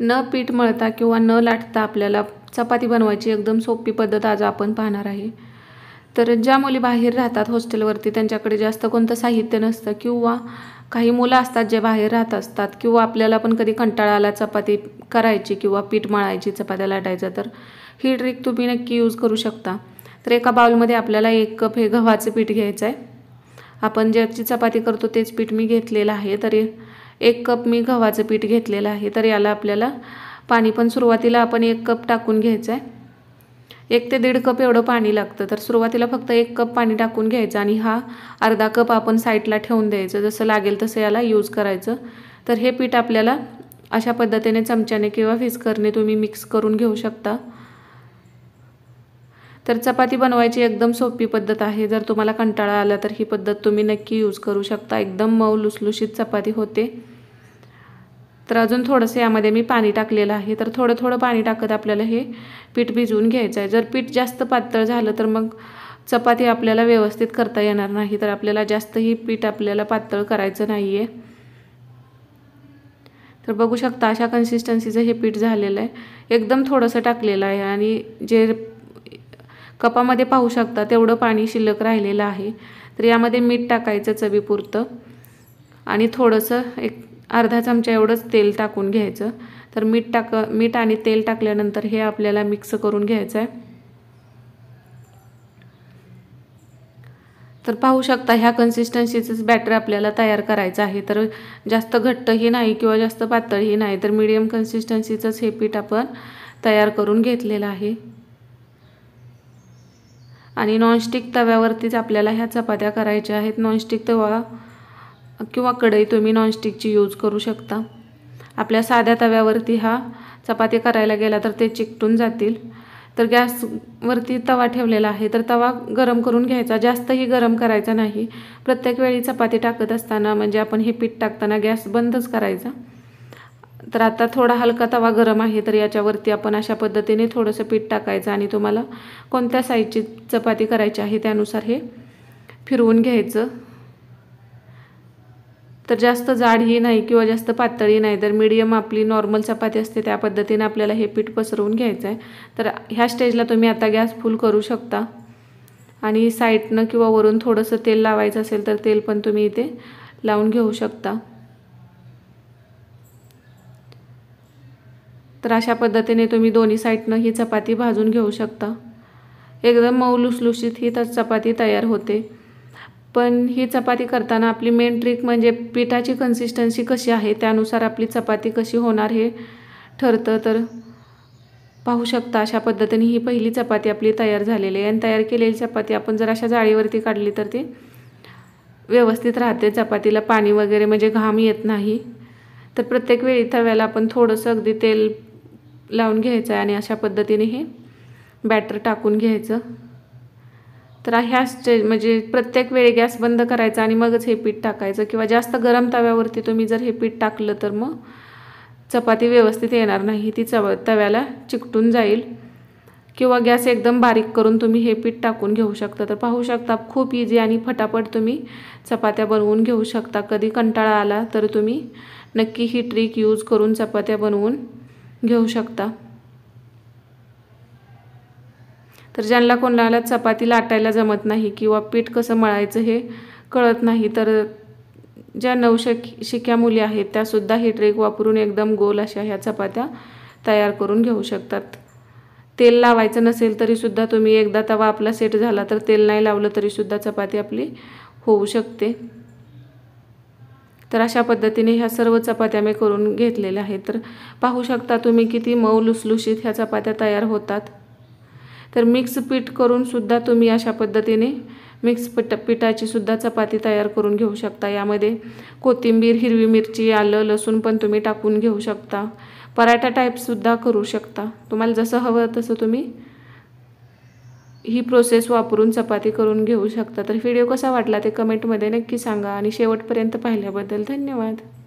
न पीठ मळता किंवा न लाटता आपल्याला चपाती बनवायची एकदम सोपी पद्धत आज आपण पाहणार आहे तर ज्या मुली बाहेर राहतात हॉस्टेलवरती त्यांच्याकडे जास्त कोणतं साहित्य नसतं किंवा काही मुलं असतात जे बाहेर राहत असतात किंवा आपल्याला पण कधी कंटाळा आला चपाती करायची किंवा पीठ मळायची चपात्या लाटायचं तर ही ट्रिक तुम्ही नक्की यूज करू शकता तर एका बाउलमध्ये आपल्याला एक कप हे गव्हाचं पीठ घ्यायचं आहे आपण ज्याची चपाती करतो तेच पीठ मी घेतलेलं आहे तरी एक कप मी गव्हाचं पीठ घेतलेलं आहे तर याला आपल्याला पाणी पण सुरुवातीला आपण एक कप टाकून घ्यायचं आहे एक ते दीड कप एवढं पाणी लागतं तर सुरुवातीला फक्त एक कप पाणी टाकून घ्यायचं आणि हा अर्धा कप आपण साईडला ठेवून द्यायचं जसं लागेल तसं याला यूज करायचं तर हे पीठ आपल्याला अशा पद्धतीने चमच्याने किंवा फिस्करने तुम्ही मिक्स करून घेऊ शकता तर चपाती बनवायची एकदम सोपी पद्धत आहे जर तुम्हाला कंटाळा आला तर ही पद्धत तुम्ही नक्की यूज करू शकता एकदम मऊ लुसलुशीत चपाती होते तर अजून थोडंसं यामध्ये मी पाणी टाकलेलं आहे तर थोडं थोडं पाणी टाकत आपल्याला हे पीठ भिजवून घ्यायचं आहे जर पीठ जास्त पातळ झालं तर मग चपाती आपल्याला व्यवस्थित करता येणार नाही तर आपल्याला जास्तही पीठ आपल्याला पातळ करायचं नाही आहे तर बघू शकता अशा कन्सिस्टन्सीचं हे पीठ झालेलं आहे एकदम थोडंसं टाकलेलं आहे आणि जे कपामध्ये पाहू शकता तेवढं पाणी शिल्लक राहिलेलं आहे तर यामध्ये मीठ टाकायचं चवीपुरतं आणि थोडंसं एक अर्धा चमचा एवढंच तेल टाकून घ्यायचं तर मीठ टाक मीठ आणि तेल टाकल्यानंतर हे आपल्याला मिक्स करून घ्यायचं आहे तर पाहू शकता ह्या कन्सिस्टन्सीचंच बॅटर आपल्याला तयार करायचं आहे तर जास्त घट्टही नाही किंवा जास्त पातळही नाही तर मीडियम कन्सिस्टन्सीचंच हे पीठ आपण तयार करून घेतलेलं आहे आणि नॉनस्टिक तव्यावरतीच आपल्याला ह्या चपात्या करायच्या आहेत नॉनस्टिक तवा किंवा कढई तुम्ही नॉनस्टिकची यूज करू शकता आपल्या साध्या तव्यावरती हा चपाती करायला गेला तर ते चिकटून जातील तर गॅसवरती तवा ठेवलेला आहे तर तवा गरम करून घ्यायचा जास्तही गरम करायचा नाही प्रत्येक वेळी चपाती टाकत असताना म्हणजे आपण हे पीठ टाकताना गॅस बंदच करायचा तर आता थोडा हलका तवा गरम आहे तर याच्यावरती आपण अशा पद्धतीने थोडंसं पीठ टाकायचं आणि तुम्हाला कोणत्या साईजची चपाती करायची आहे त्यानुसार हे फिरवून घ्यायचं तर जास्त जाडही नाही किंवा जास्त पातळी नाही तर मीडियम आपली नॉर्मल चपाती असते त्या पद्धतीने आपल्याला हे पीठ पसरवून घ्यायचं आहे तर ह्या स्टेजला तुम्ही आता गॅस फुल करू शकता आणि साईडनं किंवा वरून थोडंसं तेल लावायचं असेल तर तेल पण तुम्ही इथे लावून घेऊ शकता तर अशा पद्धतीने तुम्ही दोन्ही साईडनं ही चपाती भाजून घेऊ शकता एकदम मऊ लुसलुशीत ही तर चपाती तयार होते पण ही चपाती करताना आपली मेन ट्रिक म्हणजे पिठाची कन्सिस्टन्सी कशी आहे त्यानुसार आपली चपाती कशी होणार हे ठरतं तर पाहू शकता अशा पद्धतीने ही पहिली चपाती आपली तयार झालेली आहे आणि तयार केलेली चपाती आपण जर अशा जाळीवरती काढली तर ती व्यवस्थित राहते चपातीला पाणी वगैरे म्हणजे घाम येत नाही तर प्रत्येक वेळी तव्याला आपण थोडंसं अगदी तेल लावून घ्यायचं आहे आणि अशा पद्धतीने हे बॅटर टाकून घ्यायचं तर ह्या स्टेज म्हणजे प्रत्येक वेळी गॅस बंद करायचा आणि मगच हे पीठ टाकायचं किंवा जास्त गरम तव्यावरती तुम्ही जर हे पीठ टाकलं तर मग चपाती व्यवस्थित येणार नाही ती चव तव्याला चिकटून जाईल किंवा गॅस एकदम बारीक करून तुम्ही हे पीठ टाकून घेऊ शकता तर पाहू शकता खूप इझी आणि फटाफट तुम्ही चपात्या बनवून घेऊ शकता कधी कंटाळा आला तर तुम्ही नक्की ही ट्रिक यूज करून चपात्या बनवून घेऊ शकता तर ज्यांना कोणाला चपाती लाटायला जमत नाही किंवा पीठ कसं मळायचं हे कळत नाही तर ज्या नवशक शिक्या मुली आहेत त्यासुद्धा ही ट्रेक वापरून एकदम गोल अशा ह्या चपात्या तयार करून घेऊ शकतात तेल लावायचं नसेल तरीसुद्धा तुम्ही एकदा तवा आपला सेट झाला तर तेल नाही लावलं तरीसुद्धा चपाती आपली होऊ शकते तर अशा पद्धतीने ह्या सर्व चपात्या मी करून घेतलेल्या आहेत तर पाहू शकता तुम्ही किती मऊ लुसलुशीत ह्या चपात्या तयार होतात तर मिक्स पीठ करूनसुद्धा तुम्ही अशा पद्धतीने मिक्स पट पिठाची सुद्धा चपाती तयार करून घेऊ शकता यामध्ये कोथिंबीर हिरवी मिरची आलं लसूण पण तुम्ही टाकून घेऊ शकता पराठा टाईपसुद्धा करू शकता तुम्हाला जसं हवं तसं तुम्ही ही प्रोसेस वापरून चपाती करून घेऊ शकता तर व्हिडिओ कसा वाटला ते कमेंटमध्ये नक्की सांगा आणि शेवटपर्यंत पाहिल्याबद्दल धन्यवाद